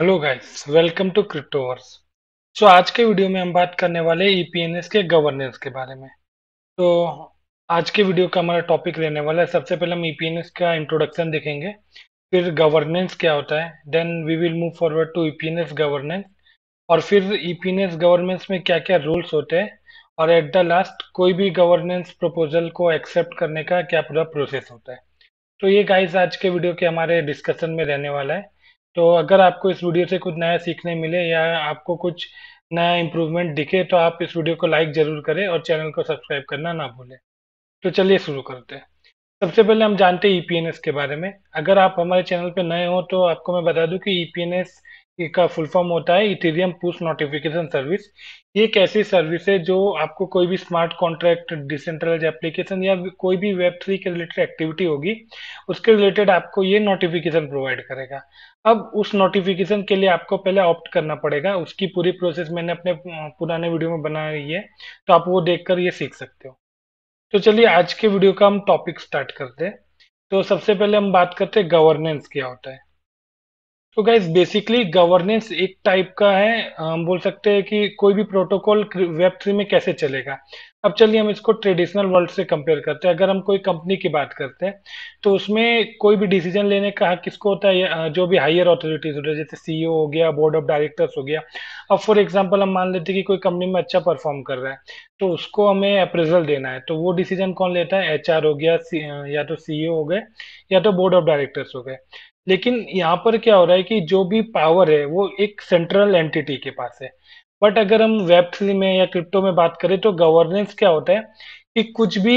hello guys welcome to Cryptoverse so आज के video में हम बात करने वाले ई e के गवर्नेंस के बारे में तो आज के वीडियो का हमारा टॉपिक रहने वाला है सबसे पहले हम ई e का इंट्रोडक्शन देखेंगे फिर गवर्नेंस क्या होता है then we will move forward to E governance और फिर ई e गवर्नेंस में क्या क्या रूल्स होते हैं और एट द लास्ट कोई भी गवर्नेंस प्रपोजल को एक्सेप्ट करने का क्या पूरा प्रोसेस होता है तो ये गाइज आज के वीडियो के हमारे डिस्कशन में रहने वाला है तो अगर आपको इस वीडियो से कुछ नया सीखने मिले या आपको कुछ नया इम्प्रूवमेंट दिखे तो आप इस वीडियो को लाइक ज़रूर करें और चैनल को सब्सक्राइब करना ना भूलें तो चलिए शुरू करते हैं सबसे पहले हम जानते हैं ई e के बारे में अगर आप हमारे चैनल पर नए हो तो आपको मैं बता दूँ कि ई e का फुल फॉर्म होता है इथेरियम पुश नोटिफिकेशन सर्विस ये एक ऐसी सर्विस है जो आपको कोई भी स्मार्ट कॉन्ट्रैक्ट डिसेंट्रलाइज एप्लीकेशन या कोई भी वेब थ्री के रिलेटेड एक्टिविटी होगी उसके रिलेटेड आपको ये नोटिफिकेशन प्रोवाइड करेगा अब उस नोटिफिकेशन के लिए आपको पहले ऑप्ट करना पड़ेगा उसकी पूरी प्रोसेस मैंने अपने पुराने वीडियो में बनाई है तो आप वो देख कर ये सीख सकते हो तो चलिए आज के वीडियो का हम टॉपिक स्टार्ट करते हैं तो सबसे पहले हम बात करते हैं गवर्नेंस क्या होता है तो गाइज बेसिकली गवर्नेंस एक टाइप का है हम बोल सकते हैं कि कोई भी प्रोटोकॉल वेब थ्री में कैसे चलेगा अब चलिए हम इसको ट्रेडिशनल वर्ल्ड से कंपेयर करते हैं अगर हम कोई कंपनी की बात करते हैं तो उसमें कोई भी डिसीजन लेने का हक किसको होता है जो भी हायर अथॉरिटीज होते है जैसे सीईओ e हो गया बोर्ड ऑफ डायरेक्टर्स हो गया अब फॉर एग्जांपल हम मान लेते हैं कि कोई कंपनी में अच्छा परफॉर्म कर रहा है तो उसको हमें अप्रेजल देना है तो वो डिसीजन कौन लेता है एच हो गया या तो सी e हो गए या तो बोर्ड ऑफ डायरेक्टर्स हो गए लेकिन यहाँ पर क्या हो रहा है कि जो भी पावर है वो एक सेंट्रल एंटिटी के पास है बट अगर हम वेब थ्री में या क्रिप्टो में बात करें तो गवर्नेंस क्या होता है कि कुछ भी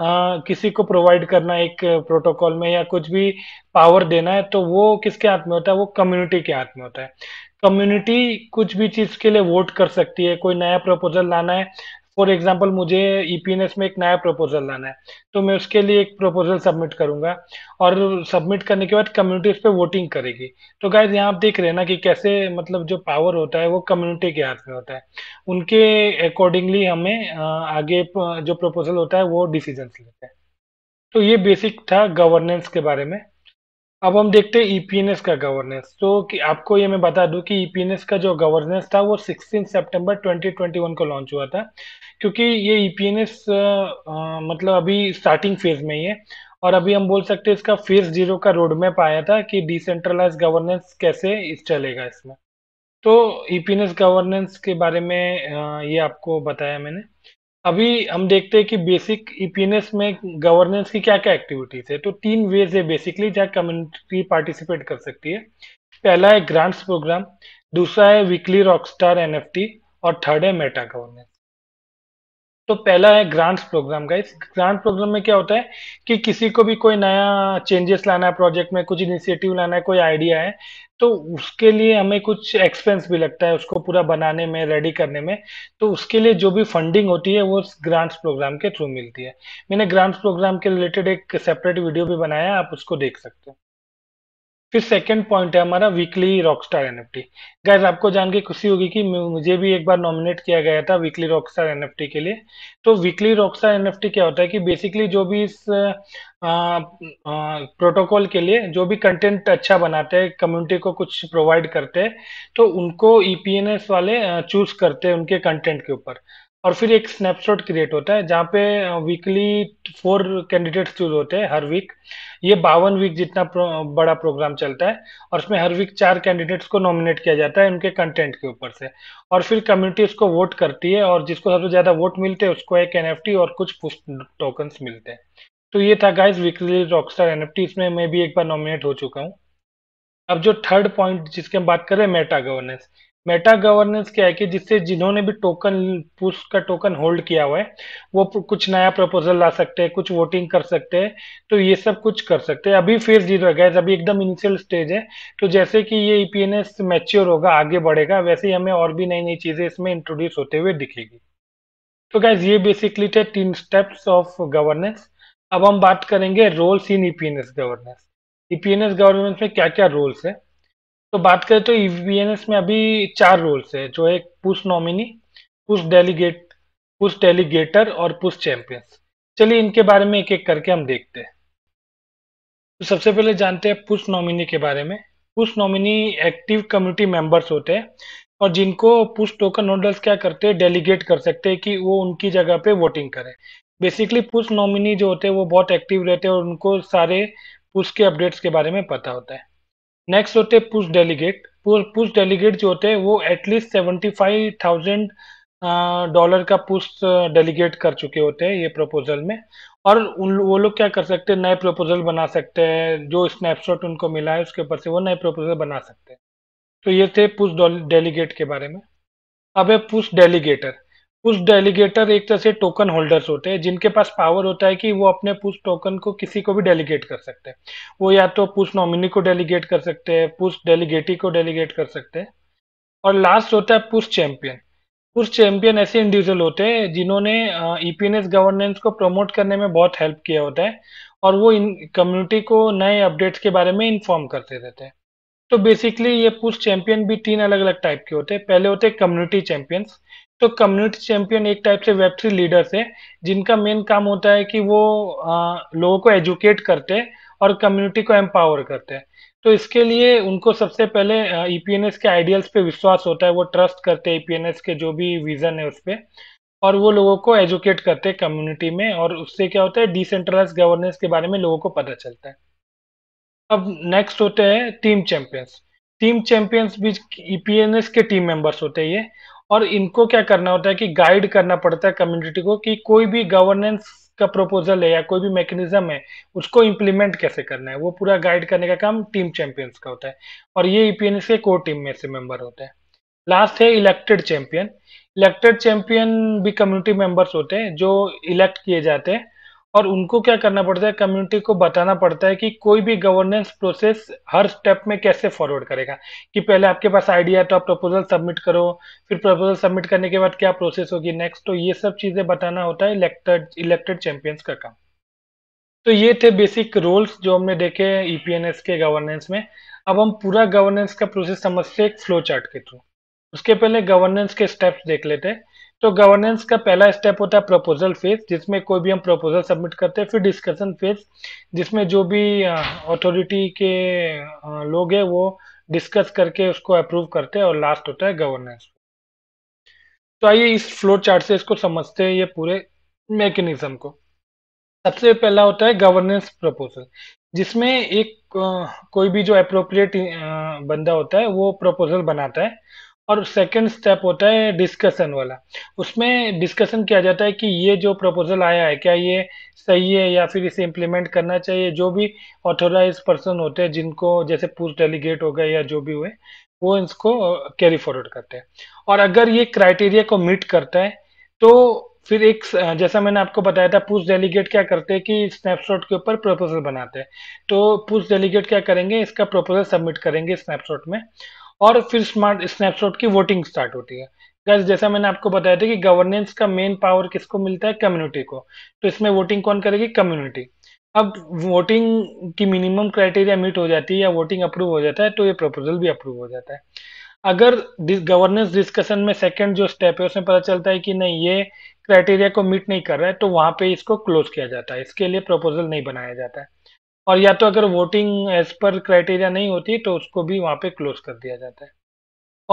आ, किसी को प्रोवाइड करना एक प्रोटोकॉल में या कुछ भी पावर देना है तो वो किसके हाथ में होता है वो कम्युनिटी के हाथ में होता है कम्युनिटी कुछ भी चीज के लिए वोट कर सकती है कोई नया प्रपोजल लाना है फॉर एग्जाम्पल मुझे ईपीएनएस e में एक नया प्रपोजल लाना है तो मैं उसके लिए एक प्रपोजल सबमिट करूंगा और सबमिट करने के बाद कम्युनिटी उस पर वोटिंग करेगी तो गाइज यहाँ आप देख रहे हैं ना कि कैसे मतलब जो पावर होता है वो कम्युनिटी के हाथ में होता है उनके अकॉर्डिंगली हमें आगे जो प्रपोजल होता है वो डिसीजन लेते हैं तो ये बेसिक था गवर्नेंस के बारे में अब हम देखते हैं ईपीएनएस e का गवर्नेंस तो कि आपको ये मैं बता दूं कि ईपीएनएस e का जो गवर्नेंस था वो 16 सितंबर 2021 को लॉन्च हुआ था क्योंकि ये ईपीएनएस e मतलब अभी स्टार्टिंग फेज में ही है और अभी हम बोल सकते हैं इसका फेज जीरो का रोड मैप आया था कि डिसेंट्रलाइज गवर्नेंस कैसे इस चलेगा इसमें तो ईपीएनएस गवर्नेंस के बारे में ये आपको बताया मैंने अभी हम देखते हैं कि बेसिक ईपीएनएस e में गवर्नेंस की क्या क्या एक्टिविटीज है तो तीन वेज है बेसिकली जहाँ कम्युनिटी पार्टिसिपेट कर सकती है पहला है ग्रांट्स प्रोग्राम दूसरा है वीकली रॉकस्टार एनएफटी और थर्ड है मेटा गवर्नेंस तो पहला है ग्रांट्स प्रोग्राम का इस ग्रांट प्रोग्राम में क्या होता है कि किसी को भी कोई नया चेंजेस लाना है प्रोजेक्ट में कुछ इनिशिएटिव लाना है कोई आइडिया है तो उसके लिए हमें कुछ एक्सपेंस भी लगता है उसको पूरा बनाने में रेडी करने में तो उसके लिए जो भी फंडिंग होती है वो ग्रांट्स प्रोग्राम के थ्रू मिलती है मैंने ग्रांट्स प्रोग्राम के रिलेटेड एक सेपरेट वीडियो भी बनाया आप उसको देख सकते हैं फिर सेकंड पॉइंट है हमारा वीकली रॉकस्टार एनएफटी गाइस आपको जान के खुशी होगी कि मुझे भी एक बार नॉमिनेट किया गया था वीकली रॉकस्टार एनएफटी के लिए तो वीकली रॉकस्टार एनएफटी क्या होता है कि बेसिकली जो भी इस प्रोटोकॉल के लिए जो भी कंटेंट अच्छा बनाते हैं कम्युनिटी को कुछ प्रोवाइड करते हैं तो उनको ई e वाले चूज करते हैं उनके कंटेंट के ऊपर और फिर एक स्नैपशॉट क्रिएट होता है जहाँ पे वीकली फोर कैंडिडेट्स चूज होते हैं हर वीक ये बावन वीक जितना प्रो, बड़ा प्रोग्राम चलता है और उसमें हर वीक चार कैंडिडेट्स को नॉमिनेट किया जाता है उनके कंटेंट के ऊपर से और फिर कम्युनिटी उसको वोट करती है और जिसको सबसे ज़्यादा वोट मिलते हैं उसको एक एन और कुछ पुस्ट टोकन्स मिलते हैं तो ये था गाइज वीकली रॉकस्टार एन इसमें मैं भी एक बार नॉमिनेट हो चुका हूँ अब जो थर्ड पॉइंट जिसके हम बात करें मेटा गवर्नेंस मेटा गवर्नेंस क्या है कि जिससे जिन्होंने भी टोकन पुश का टोकन होल्ड किया हुआ है वो कुछ नया प्रपोजल ला सकते हैं कुछ वोटिंग कर सकते हैं तो ये सब कुछ कर सकते हैं अभी फेज जीरो है गैस अभी एकदम इनिशियल स्टेज है तो जैसे कि ये ईपीएनएस e मैच्योर होगा आगे बढ़ेगा वैसे ही हमें और भी नई नई चीजें इसमें इंट्रोड्यूस होते हुए दिखेगी तो गैस ये बेसिकली थे तीन स्टेप्स ऑफ गवर्नेंस अब हम बात करेंगे roles in EPNS governance EPNS governance में क्या क्या रोल्स है तो बात करें तो ईवीएनएस e में अभी चार रोल्स है जो है push nominee push delegate push delegator और पुश चैंपियंस चलिए इनके बारे में एक एक करके हम देखते हैं तो सबसे पहले जानते हैं पुश नॉमिनी के बारे में push nominee active community members होते हैं और जिनको पुश टोकन होल्डर्स क्या करते हैं डेलीगेट कर सकते हैं कि वो उनकी जगह पे वोटिंग करें बेसिकली पुश नॉमिनी जो होते हैं वो बहुत एक्टिव रहते हैं और उनको सारे पुश के अपडेट्स के बारे में पता होता है नेक्स्ट होते हैं पुश डेलीगेट पुश डेलीगेट जो होते हैं वो at least seventy five thousand dollar का पुश डेलीगेट कर चुके होते हैं ये प्रपोजल में और उन वो लोग क्या कर सकते हैं नए प्रपोजल बना सकते हैं जो स्नैपशॉट उनको मिला है उसके ऊपर से वो नए प्रपोजल बना सकते हैं तो ये थे पुश डेलीगेट के बारे में अब है पुश डेलीगेटर उस डेलीगेटर एक तरह से टोकन होल्डर्स होते हैं जिनके पास पावर होता है कि वो अपने पुश टोकन को किसी को भी डेलीगेट कर सकते हैं वो या तो पुश नॉमिनी को डेलीगेट कर सकते हैं पुश डेलीगेटी को डेलीगेट कर सकते हैं और लास्ट होता है पुश चैंपियन पुश चैंपियन ऐसे इंडिविजुअल होते हैं जिन्होंने ईपीएनएस गवर्नेंस e को प्रमोट करने में बहुत हेल्प किया होता है और वो इन कम्युनिटी को नए अपडेट्स के बारे में इन्फॉर्म करते रहते हैं तो बेसिकली ये पुश चैंपियन भी तीन अलग अलग टाइप के होते हैं पहले होते हैं कम्युनिटी चैंपियंस तो कम्युनिटी चैंपियन एक टाइप से वेब थ्री लीडर्स है जिनका मेन काम होता है कि वो आ, लोगों को एजुकेट करते हैं और कम्युनिटी को एम्पावर करते हैं तो इसके लिए उनको सबसे पहले ईपीएनएस e के आइडियल्स पे विश्वास होता है वो ट्रस्ट करते हैं ईपीएनएस e के जो भी विजन है उस पर और वो लोगों को एजुकेट करते हैं कम्युनिटी में और उससे क्या होता है डिसेंट्रलाइज गवर्नेंस के बारे में लोगों को पता चलता है अब नेक्स्ट होते हैं टीम चैंपियंस टीम चैंपियंस भी ईपीएनएस के टीम मेंबर्स होते हैं ये और इनको क्या करना होता है कि गाइड करना पड़ता है कम्युनिटी को कि कोई भी गवर्नेंस का प्रपोजल है या कोई भी मैकेनिज्म है उसको इम्प्लीमेंट कैसे करना है वो पूरा गाइड करने का काम टीम चैंपियंस का होता है और ये ईपीएनएस के कोर टीम में से मेंबर होता है लास्ट है इलेक्टेड चैंपियन इलेक्टेड चैंपियन भी कम्युनिटी मेंबर्स होते हैं जो इलेक्ट किए जाते हैं और उनको क्या करना पड़ता है कम्युनिटी को बताना पड़ता है कि कोई भी गवर्नेंस प्रोसेस हर स्टेप में कैसे फॉरवर्ड करेगा कि पहले आपके पास आइडिया तो आप प्रपोजल सबमिट करो फिर प्रपोजल सबमिट करने के बाद क्या प्रोसेस होगी नेक्स्ट तो ये सब चीज़ें बताना होता है इलेक्टेड इलेक्टेड चैंपियंस का काम तो ये थे बेसिक रोल्स जो हमने देखे ईपीएनएस e के गवर्नेंस में अब हम पूरा गवर्नेंस का प्रोसेस समझते फ्लो चार्ट के थ्रू उसके पहले गवर्नेंस के स्टेप्स देख लेते हैं तो गवर्नेंस का पहला स्टेप होता है प्रपोजल फेज जिसमें कोई भी हम प्रपोजल सबमिट करते हैं फिर डिस्कशन फेज जिसमें जो भी अथॉरिटी के लोग हैं वो डिस्कस करके उसको अप्रूव करते हैं और लास्ट होता है गवर्नेंस तो आइए इस फ्लो चार्ट से इसको समझते हैं ये पूरे मैकेनिज्म को सबसे पहला होता है गवर्नेंस प्रपोजल जिसमें एक कोई भी जो अप्रोप्रिएट बंदा होता है वो प्रपोजल बनाता है और सेकंड स्टेप होता है डिस्कशन वाला उसमें डिस्कशन किया जाता है कि ये जो प्रपोजल आया है क्या ये सही है या फिर इसे इम्प्लीमेंट करना चाहिए जो भी ऑथोराइज पर्सन होते हैं जिनको जैसे पूर्व डेलीगेट हो गए या जो भी हुए वो इसको कैरी फॉरवर्ड करते हैं और अगर ये क्राइटेरिया को मीट करता है तो फिर एक जैसा मैंने आपको बताया था पुश डेलीगेट क्या करते हैं कि स्नैपशॉट के ऊपर प्रपोजल बनाते हैं तो पुश डेलीगेट क्या करेंगे इसका प्रपोजल सबमिट करेंगे स्नैपशॉट में और फिर स्मार्ट स्नैपशॉट की वोटिंग स्टार्ट होती है गैस जैसा मैंने आपको बताया था कि गवर्नेंस का मेन पावर किसको मिलता है कम्युनिटी को तो इसमें वोटिंग कौन करेगी कम्युनिटी अब वोटिंग की मिनिमम क्राइटेरिया मीट हो जाती है या वोटिंग अप्रूव हो जाता है तो ये प्रपोजल भी अप्रूव हो जाता है अगर गवर्नेंस डिस्कशन में सेकंड जो स्टेप है उसमें पता चलता है कि नहीं ये क्राइटेरिया को मीट नहीं कर रहा है तो वहां पे इसको क्लोज किया जाता है इसके लिए प्रपोजल नहीं बनाया जाता है और या तो अगर वोटिंग एज पर क्राइटेरिया नहीं होती तो उसको भी वहाँ पे क्लोज कर दिया जाता है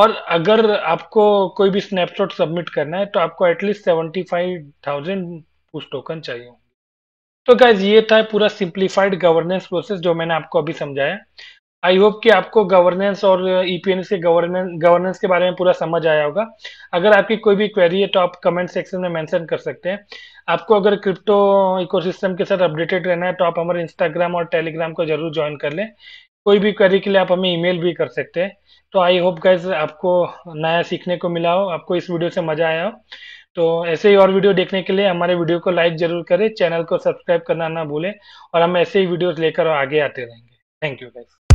और अगर आपको कोई भी स्नैपशॉट सबमिट करना है तो आपको एटलीस्ट सेवेंटी फाइव थाउजेंड उस टोकन चाहिए तो गैज ये था पूरा सिंप्लीफाइड गवर्नेंस प्रोसेस जो मैंने आपको अभी समझाया आई होप कि आपको गवर्नेंस और ईपीएनएस uh, e के गवर्नेंस गवर्नेंस के बारे में पूरा समझ आया होगा अगर आपकी कोई भी क्वेरी है तो आप कमेंट सेक्शन में मेंशन कर सकते हैं आपको अगर क्रिप्टो इकोसिस्टम के साथ अपडेटेड रहना है तो आप हमारे इंस्टाग्राम और टेलीग्राम को जरूर ज्वाइन कर लें कोई भी क्वेरी के लिए आप हमें ईमेल भी कर सकते हैं तो आई होप गाइज आपको नया सीखने को मिला हो आपको इस वीडियो से मजा आया हो तो ऐसे ही और वीडियो देखने के लिए हमारे वीडियो को लाइक जरूर करें चैनल को सब्सक्राइब करना ना भूलें और हम ऐसे ही वीडियोज लेकर आगे आते रहेंगे थैंक यू गाइज